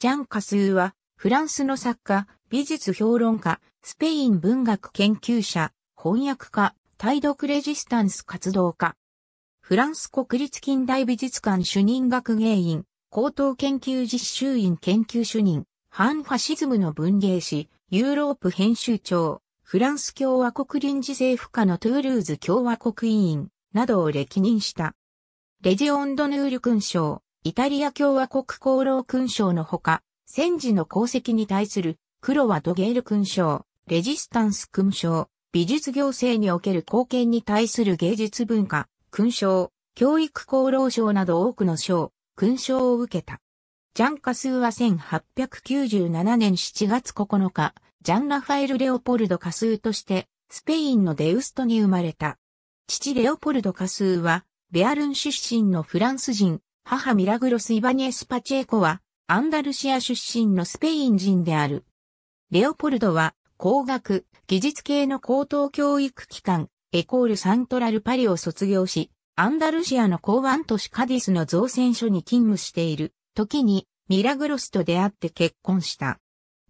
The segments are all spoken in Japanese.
ジャン・カスーは、フランスの作家、美術評論家、スペイン文学研究者、翻訳家、対読レジスタンス活動家。フランス国立近代美術館主任学芸員、高等研究実習院研究主任、反ファシズムの文芸誌、ユーロープ編集長、フランス共和国臨時政府下のトゥールーズ共和国委員などを歴任した。レジオンドヌール勲章、イタリア共和国功労勲章のほか、戦時の功績に対する、黒はドゲール勲章、レジスタンス勲章、美術行政における貢献に対する芸術文化、勲章、教育功労賞など多くの賞、勲章を受けた。ジャンカスーは1897年7月9日、ジャン・ラファエル・レオポルド・カスーとして、スペインのデウストに生まれた。父レオポルド・カスーは、ベアルン出身のフランス人、母ミラグロス・イバニエス・パチェコは、アンダルシア出身のスペイン人である。レオポルドは、工学、技術系の高等教育機関、エコール・サントラル・パリを卒業し、アンダルシアの港湾都市カディスの造船所に勤務している時にミラグロスと出会って結婚した。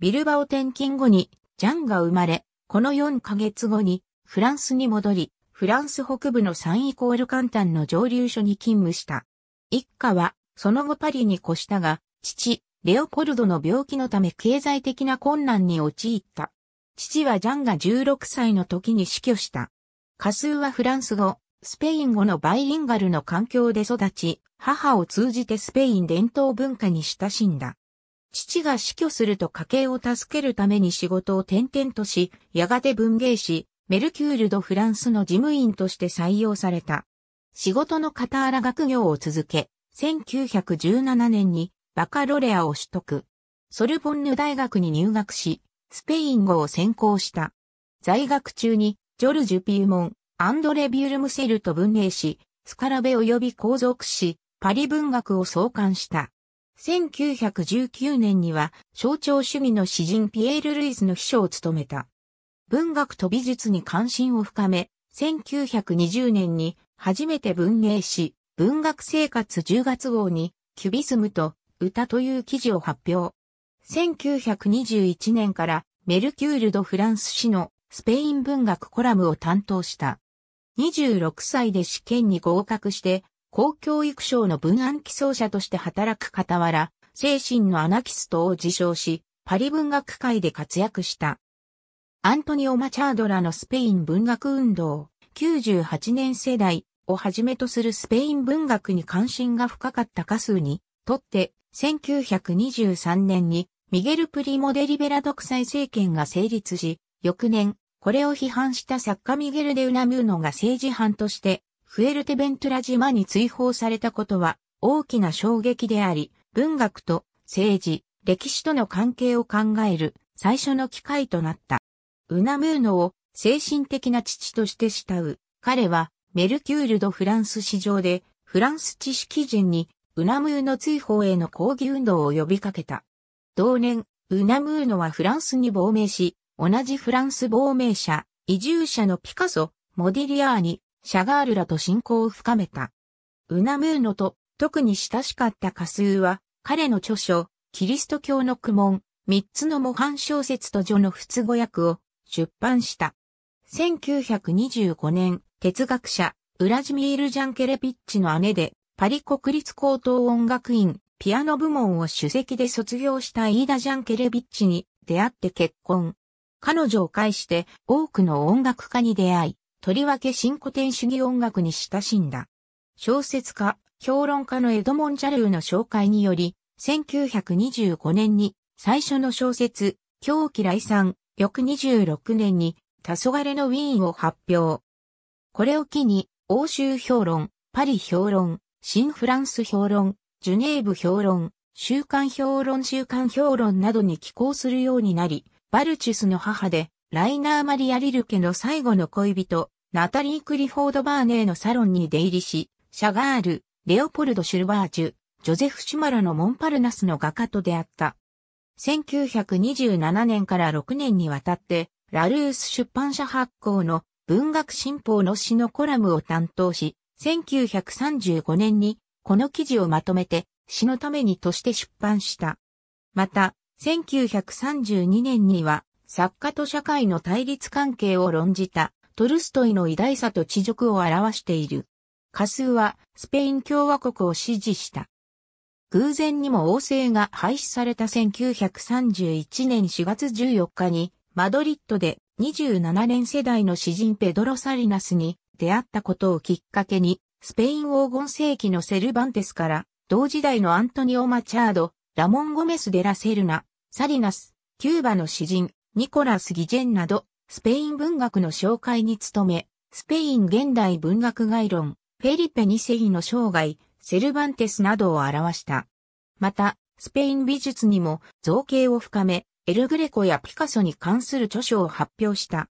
ビルバオ転勤後にジャンが生まれ、この4ヶ月後にフランスに戻り、フランス北部のサンイコール簡単の蒸留所に勤務した。一家は、その後パリに越したが、父、レオポルドの病気のため経済的な困難に陥った。父はジャンが16歳の時に死去した。カスーはフランス語、スペイン語のバイリンガルの環境で育ち、母を通じてスペイン伝統文化に親しんだ。父が死去すると家計を助けるために仕事を転々とし、やがて文芸師、メルキュール・ド・フランスの事務員として採用された。仕事の傍ら学業を続け、1917年にバカロレアを取得。ソルボンヌ大学に入学し、スペイン語を専攻した。在学中に、ジョルジュ・ピューモン、アンドレ・ビュルムセルと文芸し、スカラベ及び皇族し、パリ文学を創刊した。1919年には、象徴主義の詩人ピエール・ルイスの秘書を務めた。文学と美術に関心を深め、1920年に初めて文芸誌、文学生活10月号に、キュビスムと歌という記事を発表。1921年からメルキュール・ド・フランス誌のスペイン文学コラムを担当した。26歳で試験に合格して、公教育賞の文案基礎者として働く傍ら、精神のアナキストを自称し、パリ文学界で活躍した。アントニオ・マチャードラのスペイン文学運動、98年世代、をはじめとするスペイン文学に関心が深かったカスーにとって、1923年にミゲル・プリモ・デ・リベラ独裁政権が成立し、翌年、これを批判した作家ミゲル・デ・ウナムーノが政治犯として、フエルテ・ベントラ島に追放されたことは大きな衝撃であり、文学と政治、歴史との関係を考える最初の機会となった。ウナムーノを精神的な父として慕う。彼はメルキュール・ド・フランス市場で、フランス知識人に、ウナムーノ追放への抗議運動を呼びかけた。同年、ウナムーノはフランスに亡命し、同じフランス亡命者、移住者のピカソ、モディリアーニ、シャガールらと親交を深めた。ウナムーノと特に親しかったカスーは、彼の著書、キリスト教の苦悶、三つの模範小説と序の不都合訳を出版した。1925年、哲学者、ウラジミール・ジャンケレピッチの姉で、パリ国立高等音楽院、ピアノ部門を主席で卒業したイーダ・ジャンケレビッチに出会って結婚。彼女を介して多くの音楽家に出会い、とりわけ新古典主義音楽に親しんだ。小説家、評論家のエドモン・ジャルーの紹介により、1925年に最初の小説、狂気来産、翌26年に黄昏のウィーンを発表。これを機に、欧州評論、パリ評論、新フランス評論、ジュネーブ評論、週刊評論週刊評論などに寄稿するようになり、バルチュスの母で、ライナー・マリア・リルケの最後の恋人、ナタリー・クリフォード・バーネーのサロンに出入りし、シャガール、レオポルド・シュルバージュ、ジョゼフ・シュマラのモンパルナスの画家と出会った。1927年から6年にわたって、ラルース出版社発行の文学新報の詩のコラムを担当し、1935年にこの記事をまとめて詩のためにとして出版した。また、1932年には作家と社会の対立関係を論じたトルストイの偉大さと知辱を表している。カスーはスペイン共和国を支持した。偶然にも王政が廃止された1931年4月14日にマドリッドで27年世代の詩人ペドロ・サリナスに出会ったことをきっかけに、スペイン黄金世紀のセルバンテスから同時代のアントニオ・マチャード、ラモン・ゴメス・デラ・セルナ、サリナス、キューバの詩人、ニコラス・ギジェンなど、スペイン文学の紹介に努め、スペイン現代文学概論、フェリペ・ニセイの生涯、セルバンテスなどを表した。また、スペイン美術にも造形を深め、エル・グレコやピカソに関する著書を発表した。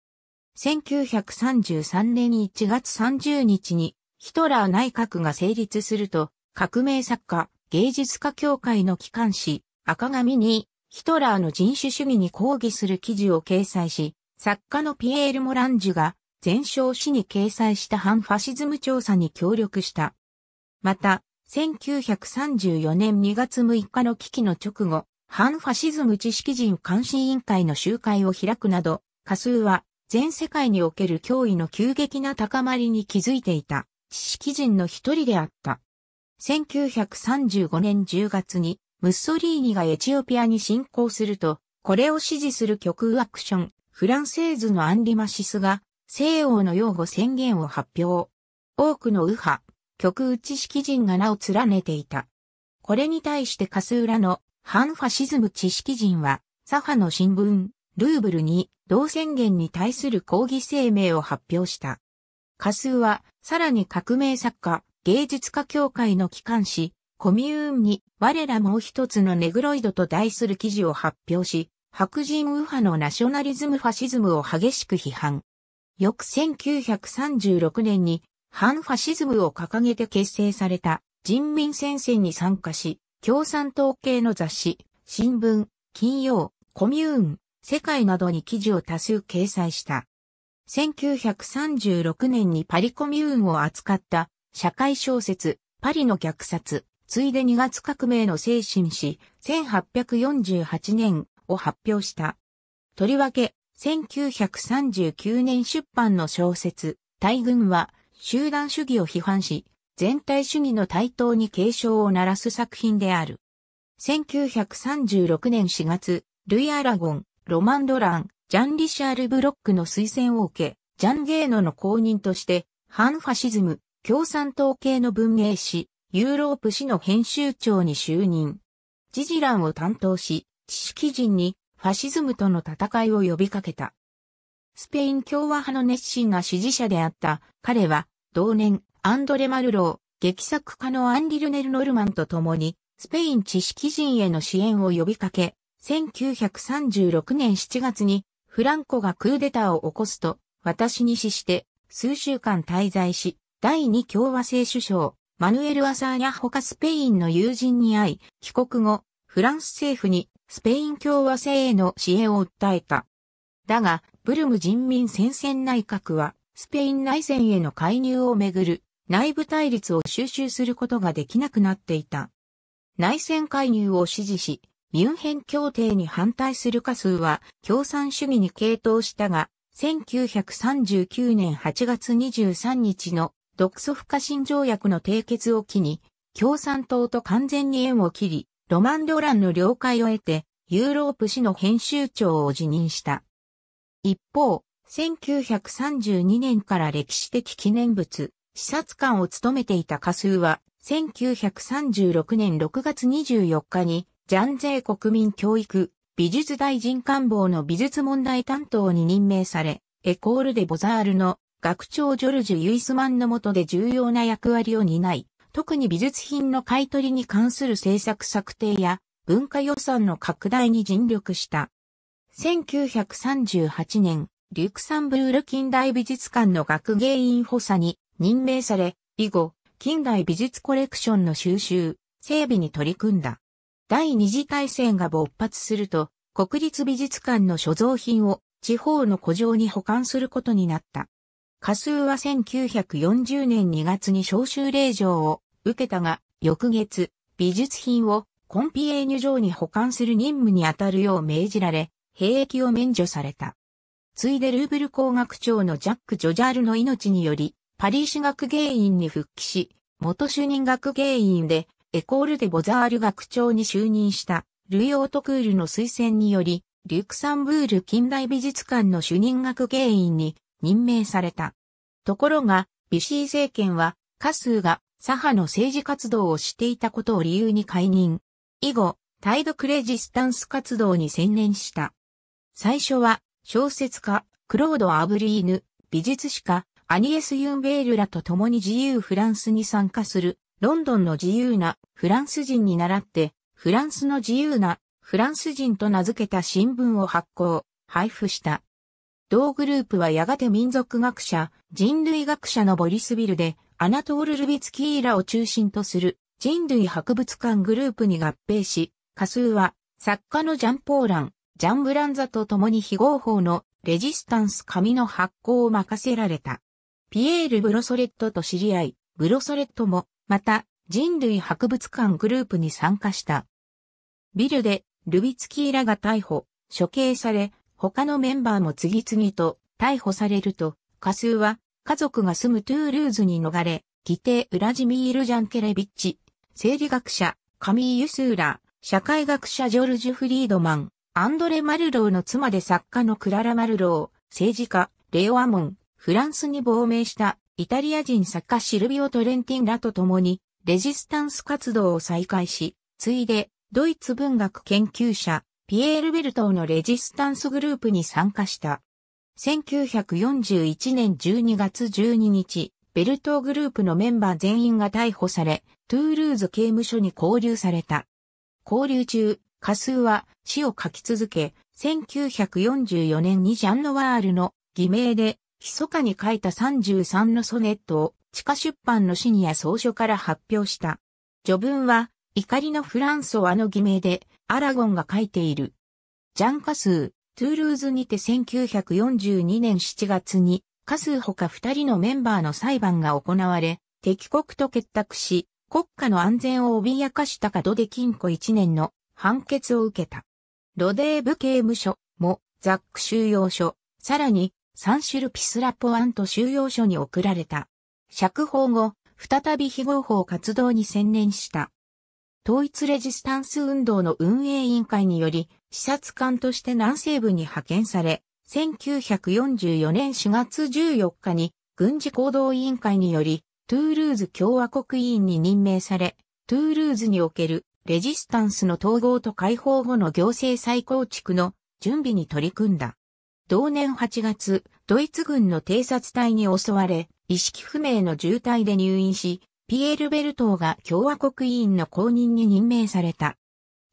1933年1月30日にヒトラー内閣が成立すると、革命作家、芸術家協会の機関紙、赤紙に、ヒトラーの人種主義に抗議する記事を掲載し、作家のピエール・モランジュが、前哨誌に掲載した反ファシズム調査に協力した。また、1934年2月6日の危機の直後、反ファシズム知識人監視委員会の集会を開くなど、カスーは全世界における脅威の急激な高まりに気づいていた知識人の一人であった。1935年10月にムッソリーニがエチオピアに侵攻すると、これを支持する極右アクション、フランセーズのアンリマシスが西欧の擁護宣言を発表。多くの右派、極右知識人が名を連ねていた。これに対してカスウラの反ファシズム知識人は、左派の新聞、ルーブルに、同宣言に対する抗議声明を発表した。カスーは、さらに革命作家、芸術家協会の機関紙、コミューンに、我らもう一つのネグロイドと題する記事を発表し、白人右派のナショナリズムファシズムを激しく批判。翌1936年に、反ファシズムを掲げて結成された人民戦線に参加し、共産党系の雑誌、新聞、金曜、コミューン、世界などに記事を多数掲載した。1936年にパリコミューンを扱った社会小説、パリの虐殺、ついで2月革命の精神史、1848年を発表した。とりわけ、1939年出版の小説、大軍は集団主義を批判し、全体主義の対等に警鐘を鳴らす作品である。1936年4月、ルイ・アラゴン、ロマン・ドラン、ジャン・リシャール・ブロックの推薦を受け、ジャン・ゲーノの公認として、反ファシズム、共産党系の文芸誌、ユーロープ誌の編集長に就任。時事欄を担当し、知識人にファシズムとの戦いを呼びかけた。スペイン共和派の熱心な支持者であった彼は、同年、アンドレ・マルロー、劇作家のアンリルネル・ノルマンと共に、スペイン知識人への支援を呼びかけ、1936年7月に、フランコがクーデターを起こすと、私に死して、数週間滞在し、第二共和制首相、マヌエル・アサーニャ他スペインの友人に会い、帰国後、フランス政府にスペイン共和制への支援を訴えた。だが、ブルム人民戦線内閣は、スペイン内戦への介入をめぐる内部対立を収集することができなくなっていた。内戦介入を支持し、ミュンヘン協定に反対する過数は共産主義に傾倒したが、1939年8月23日の独ソ不可侵条約の締結を機に、共産党と完全に縁を切り、ロマン・ドランの了解を得て、ユーロープ氏の編集長を辞任した。一方、1932年から歴史的記念物、視察官を務めていたカスーは、1936年6月24日に、ジャンゼー国民教育、美術大臣官房の美術問題担当に任命され、エコールデ・ボザールの学長ジョルジュ・ユイスマンの下で重要な役割を担い、特に美術品の買取に関する政策策定や文化予算の拡大に尽力した。1938年、リュクサンブール近代美術館の学芸員補佐に任命され、以後、近代美術コレクションの収集、整備に取り組んだ。第二次大戦が勃発すると、国立美術館の所蔵品を地方の古城に保管することになった。過数は1940年2月に召集令状を受けたが、翌月、美術品をコンピエーニュ城に保管する任務に当たるよう命じられ、兵役を免除された。ついでルーブル工学長のジャック・ジョジャールの命により、パリ市学芸員に復帰し、元主任学芸員で、エコール・デ・ボザール学長に就任した、ルイ・オートクールの推薦により、リュクサンブール近代美術館の主任学芸員に任命された。ところが、ビシー政権は、カスーが左派の政治活動をしていたことを理由に解任。以後、タイドクレジスタンス活動に専念した。最初は、小説家、クロード・アブリーヌ、美術史家、アニエス・ユンベールらと共に自由フランスに参加する、ロンドンの自由なフランス人に倣って、フランスの自由なフランス人と名付けた新聞を発行、配布した。同グループはやがて民族学者、人類学者のボリスビルで、アナトール・ルビツキーらを中心とする人類博物館グループに合併し、仮数は作家のジャン・ポーラン、ジャン・ブランザと共に非合法のレジスタンス紙の発行を任せられた。ピエール・ブロソレットと知り合い、ブロソレットも、また、人類博物館グループに参加した。ビルで、ルビツキーらが逮捕、処刑され、他のメンバーも次々と逮捕されると、カスーは、家族が住むトゥールーズに逃れ、義弟ウラジミール・ジャンケレビッチ、生理学者、カミー・ユスーラ、社会学者ジョルジュ・フリードマン、アンドレ・マルローの妻で作家のクララ・マルロー、政治家、レオ・アモン、フランスに亡命したイタリア人作家シルビオ・トレンティンらと共にレジスタンス活動を再開し、ついでドイツ文学研究者ピエール・ベルトーのレジスタンスグループに参加した。1941年12月12日、ベルトーグループのメンバー全員が逮捕され、トゥールーズ刑務所に拘留された。拘留中、カスーは死を書き続け、1944年にジャンノワールの偽名で密かに書いた33のソネットを地下出版のシニア総書から発表した。序文は、怒りのフランソワの偽名で、アラゴンが書いている。ジャン・カスー、トゥールーズにて1942年7月に、カスー他二人のメンバーの裁判が行われ、敵国と結託し、国家の安全を脅かしたかどで禁錮1年の判決を受けた。ロデーブ刑務所もザック収容所、さらにサンシュルピスラポアント収容所に送られた。釈放後、再び非合法活動に専念した。統一レジスタンス運動の運営委員会により、視察官として南西部に派遣され、1944年4月14日に軍事行動委員会により、トゥールーズ共和国委員に任命され、トゥールーズにおけるレジスタンスの統合と解放後の行政再構築の準備に取り組んだ。同年8月、ドイツ軍の偵察隊に襲われ、意識不明の重体で入院し、ピエール・ベルトーが共和国委員の公認に任命された。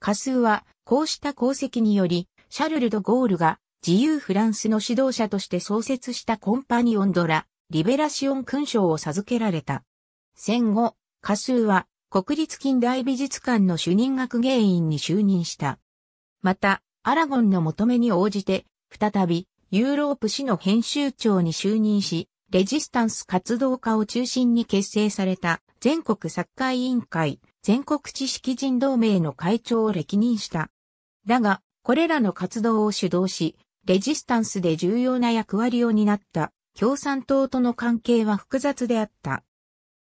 カスーは、こうした功績により、シャルル・ド・ゴールが自由フランスの指導者として創設したコンパニオンドラ、リベラシオン勲章を授けられた。戦後、カスーは国立近代美術館の主任学芸員に就任した。また、アラゴンの求めに応じて再び、ユーロープ氏の編集長に就任し、レジスタンス活動家を中心に結成された全国サッカー委員会、全国知識人同盟の会長を歴任した。だが、これらの活動を主導し、レジスタンスで重要な役割を担った共産党との関係は複雑であった。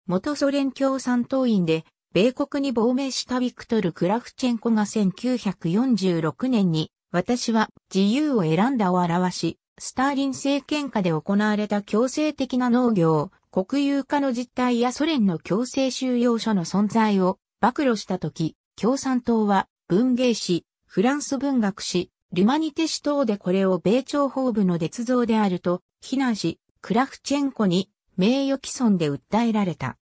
元ソ連共産党員で、米国に亡命したビクトル・クラフチェンコが1946年に私は自由を選んだを表し、スターリン政権下で行われた強制的な農業、国有化の実態やソ連の強制収容所の存在を暴露したとき、共産党は文芸誌、フランス文学誌、ルマニテ誌等でこれを米朝法部の捏造であると非難し、クラフチェンコに名誉毀損で訴えられた。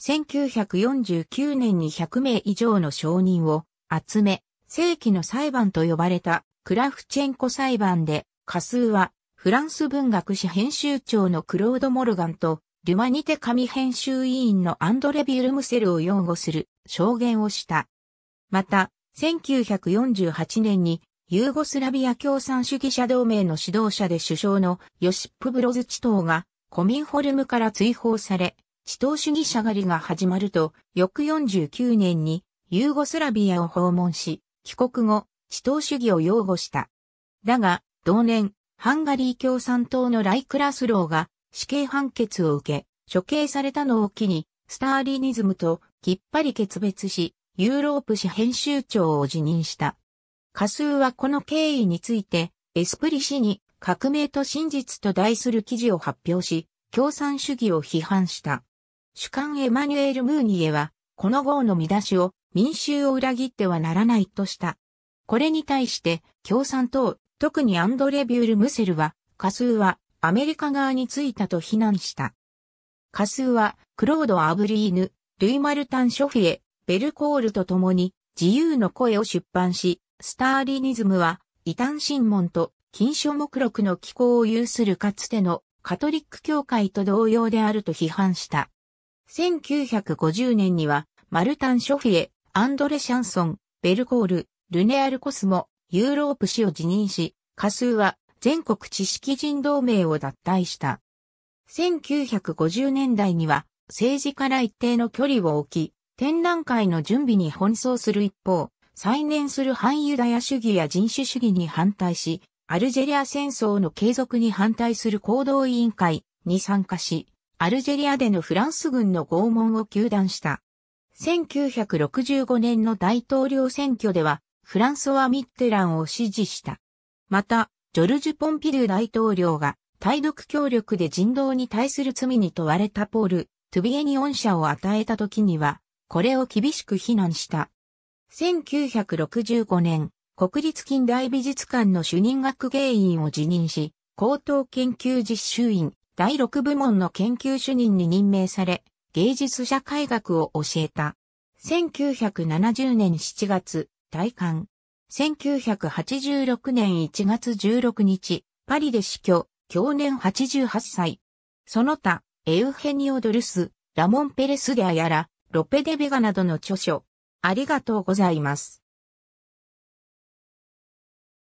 1949年に100名以上の証人を集め、世紀の裁判と呼ばれたクラフチェンコ裁判で、過数はフランス文学史編集長のクロード・モルガンと、ルュマニテ紙編集委員のアンドレ・ビュルムセルを擁護する証言をした。また、1948年にユーゴスラビア共産主義者同盟の指導者で首相のヨシップ・ブロズチトーがコミンホルムから追放され、地頭主義者狩りが始まると、翌49年にユーゴスラビアを訪問し、帰国後、地闘主義を擁護した。だが、同年、ハンガリー共産党のライクラスローが死刑判決を受け、処刑されたのを機に、スターリニズムときっぱり決別し、ユーロープ紙編集長を辞任した。カスーはこの経緯について、エスプリ氏に革命と真実と題する記事を発表し、共産主義を批判した。主観エマニュエル・ムーニエは、この号の見出しを民衆を裏切ってはならないとした。これに対して共産党、特にアンドレ・ビュール・ムセルは、カスーはアメリカ側についたと非難した。カスーは、クロード・アブリーヌ、ルイ・マルタン・ショフィエ、ベルコールと共に自由の声を出版し、スターリニズムは、異端審問と禁書目録の機構を有するかつてのカトリック教会と同様であると批判した。1950年には、マルタン・ショフィエ、アンドレ・シャンソン、ベルコール、ルネアル・コスモ、ユーロープ氏を辞任し、カスーは全国知識人同盟を脱退した。1950年代には政治から一定の距離を置き、展覧会の準備に奔走する一方、再燃する反ユダヤ主義や人種主義に反対し、アルジェリア戦争の継続に反対する行動委員会に参加し、アルジェリアでのフランス軍の拷問を求断した。1965年の大統領選挙では、フランソワ・ミッテランを支持した。また、ジョルジュ・ポンピドゥ大統領が、対独協力で人道に対する罪に問われたポール、トゥビエに恩赦を与えた時には、これを厳しく非難した。1965年、国立近代美術館の主任学芸員を辞任し、高等研究実習院第6部門の研究主任に任命され、芸術社会学を教えた。1970年7月、大韓。1986年1月16日、パリで死去、去年88歳。その他、エウヘニオドルス、ラモン・ペレス・デアやら、ロペデベガなどの著書。ありがとうございます。